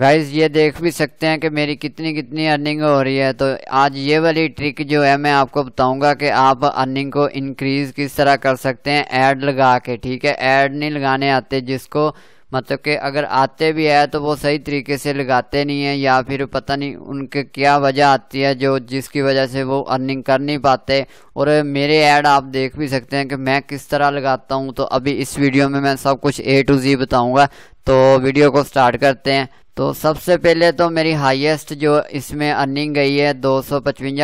guys ये देख भी सकते हैं कि मेरी कितनी कितनी अर्निंग हो रही है तो आज ये वाली ट्रिक जो है मैं आपको बताऊंगा कि आप अर्निंग को इंक्रीज किस तरह कर सकते हैं ऐड लगा के ठीक है ऐड नहीं लगाने आते जिसको मतलब कि अगर आते भी है तो वो सही तरीके से लगाते नहीं है या फिर पता नहीं उनके क्या वजह आती है जो जिसकी वजह से वो अर्निंग कर नहीं पाते और मेरे ऐड आप देख भी सकते हैं कि मैं किस तरह लगाता हूँ तो अभी इस वीडियो में मैं सब कुछ ए टू जी बताऊँगा तो वीडियो को स्टार्ट करते हैं तो सबसे पहले तो मेरी हाईएस्ट जो इसमें अर्निंग गई है दो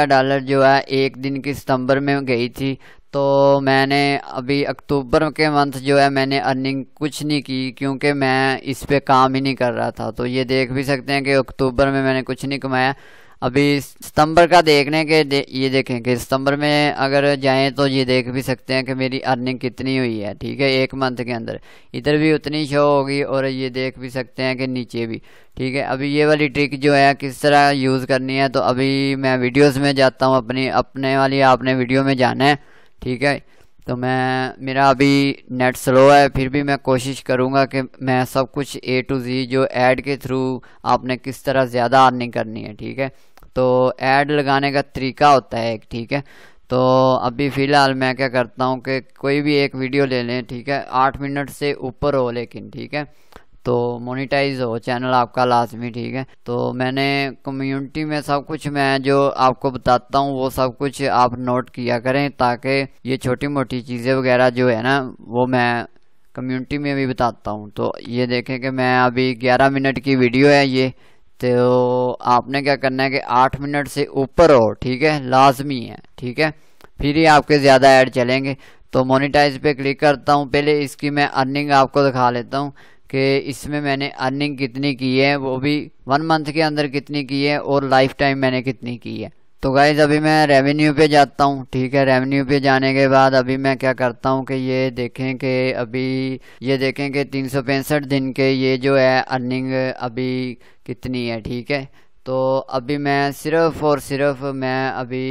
डॉलर जो है एक दिन की सितंबर में गई थी तो मैंने अभी अक्टूबर के मंथ जो है मैंने अर्निंग कुछ नहीं की क्योंकि मैं इस पर काम ही नहीं कर रहा था तो ये देख भी सकते हैं कि अक्टूबर में मैंने कुछ नहीं कमाया अभी सितंबर का देखने के दे, ये देखें कि सितंबर में अगर जाएं तो ये देख भी सकते हैं कि मेरी अर्निंग कितनी हुई है ठीक है एक मंथ के अंदर इधर भी उतनी शो होगी और ये देख भी सकते हैं कि नीचे भी ठीक है अभी ये वाली ट्रिक जो है किस तरह यूज़ करनी है तो अभी मैं वीडियोज़ में जाता हूँ अपनी अपने वाली आपने वीडियो में जाना है ठीक है तो मैं मेरा अभी नेट स्लो है फिर भी मैं कोशिश करूँगा कि मैं सब कुछ ए टू जी जो ऐड के थ्रू आपने किस तरह ज़्यादा अर्निंग करनी है ठीक है तो ऐड लगाने का तरीका होता है एक ठीक है तो अभी फ़िलहाल मैं क्या करता हूँ कि कोई भी एक वीडियो ले लें ठीक है आठ मिनट से ऊपर हो लेकिन ठीक है तो मोनिटाइज हो चैनल आपका लाजमी ठीक है तो मैंने कम्युनिटी में सब कुछ मैं जो आपको बताता हूँ वो सब कुछ आप नोट किया करें ताकि ये छोटी मोटी चीज़ें वगैरह जो है ना वो मैं कम्युनिटी में भी बताता हूँ तो ये देखें कि मैं अभी 11 मिनट की वीडियो है ये तो आपने क्या करना है कि 8 मिनट से ऊपर हो ठीक है लाजमी है ठीक है फिर ही आपके ज़्यादा ऐड चलेंगे तो मोनिटाइज पे क्लिक करता हूँ पहले इसकी मैं अर्निंग आपको दिखा लेता हूँ कि इसमें मैंने अर्निंग कितनी की है वो भी वन मंथ के अंदर कितनी की है और लाइफ टाइम मैंने कितनी की है तो गाइज अभी मैं रेवेन्यू पे जाता हूँ ठीक है रेवेन्यू पे जाने के बाद अभी मैं क्या करता हूँ कि ये देखें कि अभी ये देखें कि तीन सौ पैंसठ दिन के ये जो है अर्निंग अभी कितनी है ठीक है तो अभी मैं सिर्फ और सिर्फ मैं अभी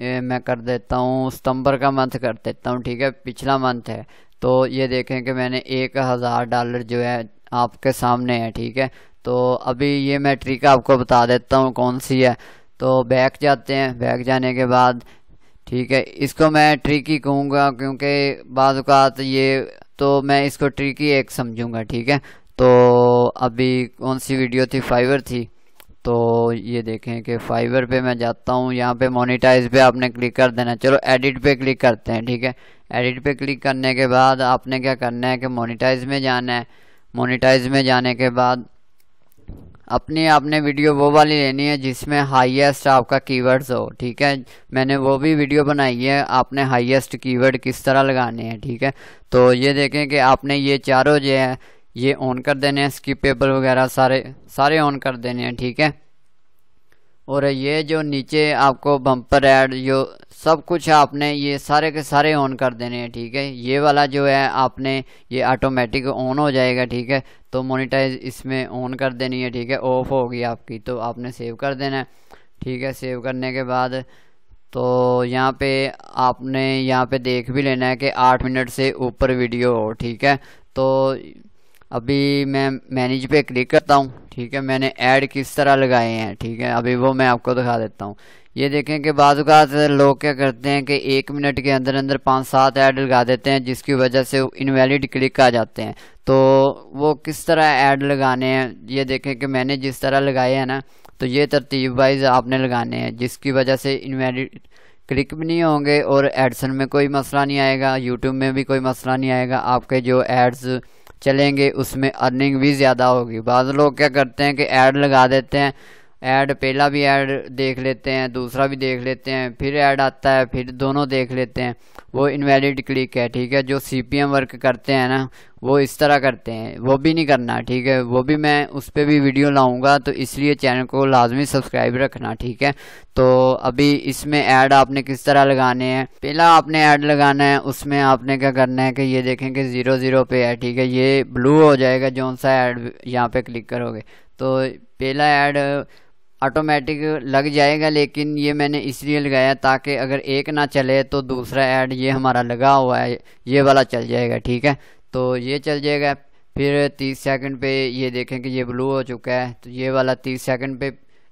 ए, मैं कर देता हूँ सितंबर का मंथ कर देता हूँ ठीक है पिछला मंथ है तो ये देखें कि मैंने एक हज़ार डॉलर जो है आपके सामने है ठीक है तो अभी ये मैं ट्रिक आपको बता देता हूँ कौन सी है तो बैक जाते हैं बैक जाने के बाद ठीक है इसको मैं ट्रिक ही कहूँगा क्योंकि बाद ये तो मैं इसको ट्रिक ही एक समझूंगा ठीक है तो अभी कौन सी वीडियो थी फाइवर थी तो ये देखें कि फाइवर पे मैं जाता हूँ यहाँ पे मोनिटाइज पे आपने क्लिक कर देना है चलो एडिट पे क्लिक करते हैं ठीक है एडिट पे क्लिक करने के बाद आपने क्या करना है कि मोनिटाइज में जाना है मोनिटाइज में जाने के बाद अपनी आपने वीडियो वो वाली लेनी है जिसमें हाईएस्ट आपका कीवर्ड्स हो ठीक है मैंने वो भी वीडियो बनाई है आपने हाईएस्ट कीवर्ड किस तरह लगाने हैं ठीक है तो ये देखें कि आपने ये चारों जो है ये ऑन कर देने हैं स्कीपेबल वगैरह सारे सारे ऑन कर देने हैं ठीक है और ये जो नीचे आपको बम्पर एड जो सब कुछ आपने ये सारे के सारे ऑन कर देने हैं ठीक है ये वाला जो है आपने ये ऑटोमेटिक ऑन हो जाएगा ठीक है तो मोनिटाइज इसमें ऑन कर देनी है ठीक है ऑफ होगी आपकी तो आपने सेव कर देना है ठीक है सेव करने के बाद तो यहाँ पे आपने यहाँ पे देख भी लेना है कि आठ मिनट से ऊपर वीडियो हो ठीक है तो अभी मैं मैनेज पे क्लिक करता हूँ ठीक है मैंने ऐड किस तरह लगाए हैं ठीक है अभी वो मैं आपको दिखा देता हूँ ये देखें कि बाद लोग क्या करते हैं कि एक मिनट के अंदर अंदर पाँच सात ऐड लगा देते हैं जिसकी वजह से इनवैलिड क्लिक आ जाते हैं तो वो किस तरह ऐड लगाने हैं ये देखें कि मैंने जिस तरह लगाए हैं ना तो ये तरतीब वाइज आपने लगाने हैं जिसकी वजह से इनवैलिड क्लिक भी नहीं होंगे और एडसन में कोई मसला नहीं आएगा यूट्यूब में भी कोई मसला नहीं आएगा आपके जो एड्स चलेंगे उसमें अर्निंग भी ज़्यादा होगी बाद लोग क्या करते हैं कि ऐड लगा देते हैं ऐड पहला भी ऐड देख लेते हैं दूसरा भी देख लेते हैं फिर ऐड आता है फिर दोनों देख लेते हैं वो इनवैलिड क्लिक है ठीक है जो सी वर्क करते हैं ना वो इस तरह करते हैं वो भी नहीं करना ठीक है वो भी मैं उस पर भी वीडियो लाऊंगा तो इसलिए चैनल को लाजमी सब्सक्राइब रखना ठीक है तो अभी इसमें ऐड आपने किस तरह लगाने हैं पहला आपने ऐड लगाना है उसमें आपने क्या करना है कि ये देखें कि ज़ीरो ज़ीरो पे है ठीक है ये ब्लू हो जाएगा जौन सा ऐड यहाँ पे क्लिक करोगे तो पहला ऐड ऑटोमेटिक लग जाएगा लेकिन ये मैंने इसलिए लगाया ताकि अगर एक ना चले तो दूसरा ऐड ये हमारा लगा हुआ है ये वाला चल जाएगा ठीक है तो ये चल जाएगा फिर तीस सेकंड पे ये देखें कि ये ब्लू हो चुका है तो ये वाला तीस सेकंड पे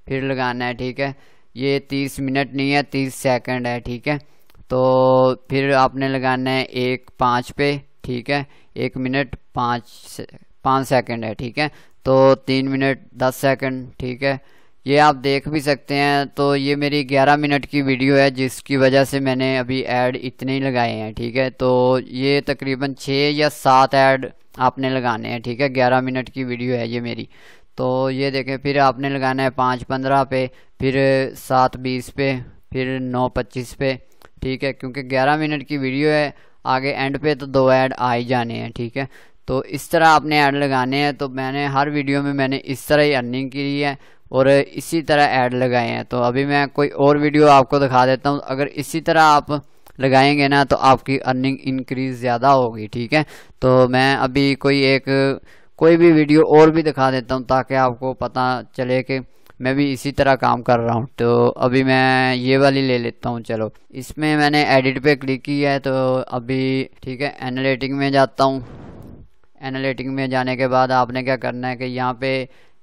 फिर लगाना है ठीक है ये तीस मिनट नहीं है तीस सेकंड है ठीक है तो फिर आपने लगाना है एक पाँच पे ठीक है एक मिनट पाँच पाँच सेकेंड है ठीक है तो तीन मिनट दस सेकेंड ठीक है ये आप देख भी सकते हैं तो ये मेरी 11 मिनट की वीडियो है जिसकी वजह से मैंने अभी ऐड इतने ही लगाए हैं ठीक है तो ये तकरीबन छः या सात ऐड आपने लगाने हैं ठीक है 11 मिनट की वीडियो है ये मेरी तो ये देखें फिर आपने लगाना है पाँच पंद्रह पे फिर सात बीस पे फिर नौ पच्चीस पे ठीक है क्योंकि ग्यारह मिनट की वीडियो है आगे एंड पे तो दो ऐड आ ही जाने हैं ठीक है तो इस तरह आपने ऐड लगाने हैं तो मैंने हर वीडियो में मैंने इस तरह ही अर्निंग की है और इसी तरह ऐड लगाए हैं तो अभी मैं कोई और वीडियो आपको दिखा देता हूँ अगर इसी तरह आप लगाएंगे ना तो आपकी अर्निंग इंक्रीज़ ज़्यादा होगी ठीक है तो मैं अभी कोई एक कोई भी वीडियो और भी दिखा देता हूँ ताकि आपको पता चले कि मैं भी इसी तरह काम कर रहा हूँ तो अभी मैं ये वाली ले लेता हूँ चलो इसमें मैंने एडिट पे क्लिक की है तो अभी ठीक है एनालिटिक में जाता हूँ एनालिटिक में जाने के बाद आपने क्या करना है कि यहाँ पे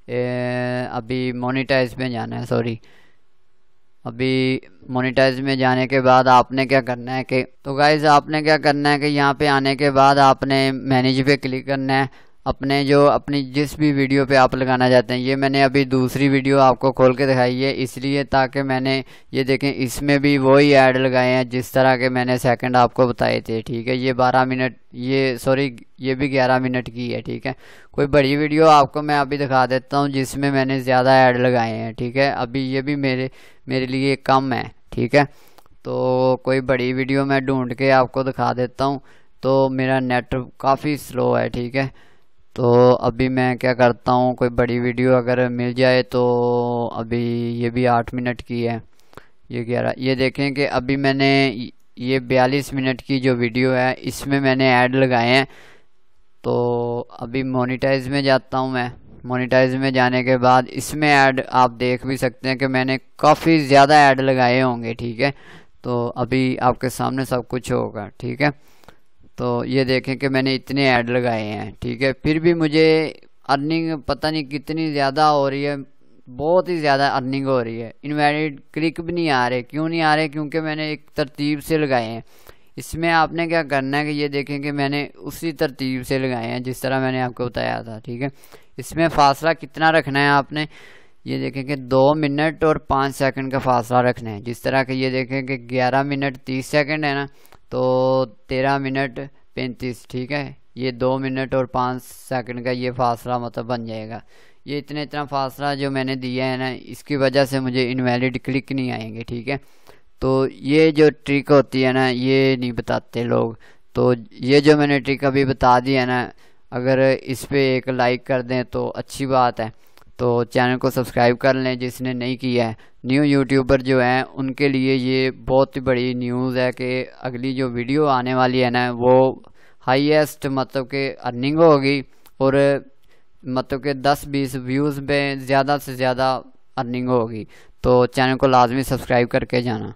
Eh, अभी मोनिटाइज में जाना है सॉरी अभी मोनिटाइज में जाने के बाद आपने क्या करना है कि तो गाइज आपने क्या करना है कि यहाँ पे आने के बाद आपने मैनेज पे क्लिक करना है अपने जो अपनी जिस भी वीडियो पे आप लगाना चाहते हैं ये मैंने अभी दूसरी वीडियो आपको खोल के दिखाई है इसलिए ताकि मैंने ये देखें इसमें भी वही ऐड लगाए हैं जिस तरह के मैंने सेकंड आपको बताए थे ठीक है ये 12 मिनट ये सॉरी ये भी 11 मिनट की है ठीक है कोई बड़ी वीडियो आपको मैं अभी दिखा देता हूँ जिसमें मैंने ज़्यादा ऐड लगाए हैं ठीक है अभी ये भी मेरे मेरे लिए कम है ठीक है तो कोई बड़ी वीडियो मैं ढूंढ के आपको दिखा देता हूँ तो मेरा नेट काफ़ी स्लो है ठीक है तो अभी मैं क्या करता हूँ कोई बड़ी वीडियो अगर मिल जाए तो अभी ये भी आठ मिनट की है ये ग्यारह ये देखें कि अभी मैंने ये बयालीस मिनट की जो वीडियो है इसमें मैंने ऐड लगाए हैं तो अभी मोनिटाइज में जाता हूँ मैं मोनिटाइज में जाने के बाद इसमें ऐड आप देख भी सकते हैं कि मैंने काफ़ी ज़्यादा ऐड लगाए होंगे ठीक है तो अभी आपके सामने सब कुछ होगा ठीक है तो ये देखें कि मैंने इतने ऐड लगाए हैं ठीक है फिर भी मुझे अर्निंग पता नहीं कितनी ज़्यादा हो रही है बहुत ही ज़्यादा अर्निंग हो रही है इनवैलिड क्लिक भी नहीं आ रहे क्यों नहीं आ रहे क्योंकि मैंने एक तरतीब से लगाए हैं इसमें आपने क्या करना है कि ये देखें कि मैंने उसी तरतीब से लगाए हैं जिस तरह मैंने आपको बताया था ठीक है इसमें फासला कितना रखना है आपने ये देखें कि दो मिनट और पाँच सेकंड का फासला रखना है जिस तरह के ये देखें कि ग्यारह मिनट तीस सेकंड है ना तो तेरह मिनट पैंतीस ठीक है ये दो मिनट और पाँच सेकंड का ये फासला मतलब बन जाएगा ये इतने इतना फासला जो मैंने दिया है ना इसकी वजह से मुझे इनवैलिड क्लिक नहीं आएंगे ठीक है तो ये जो ट्रिक होती है ना ये नहीं बताते लोग तो ये जो मैंने ट्रिक अभी बता दी है ना अगर इस पर एक लाइक कर दें तो अच्छी बात है तो चैनल को सब्सक्राइब कर लें जिसने नहीं किया है न्यू यूट्यूबर जो हैं उनके लिए ये बहुत ही बड़ी न्यूज़ है कि अगली जो वीडियो आने वाली है ना वो हाईएस्ट मतलब के अर्निंग होगी और मतलब के 10-20 व्यूज़ में ज़्यादा से ज़्यादा अर्निंग होगी तो चैनल को लाजमी सब्सक्राइब करके जाना